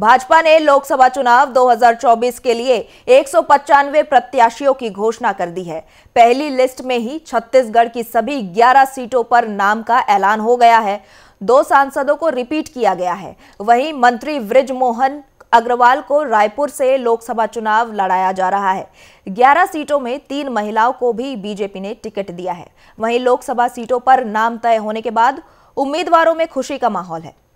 भाजपा ने लोकसभा चुनाव 2024 के लिए एक प्रत्याशियों की घोषणा कर दी है पहली लिस्ट में ही छत्तीसगढ़ की सभी 11 सीटों पर नाम का ऐलान हो गया है दो सांसदों को रिपीट किया गया है वहीं मंत्री ब्रिज मोहन अग्रवाल को रायपुर से लोकसभा चुनाव लड़ाया जा रहा है 11 सीटों में तीन महिलाओं को भी बीजेपी ने टिकट दिया है वहीं लोकसभा सीटों पर नाम तय होने के बाद उम्मीदवारों में खुशी का माहौल है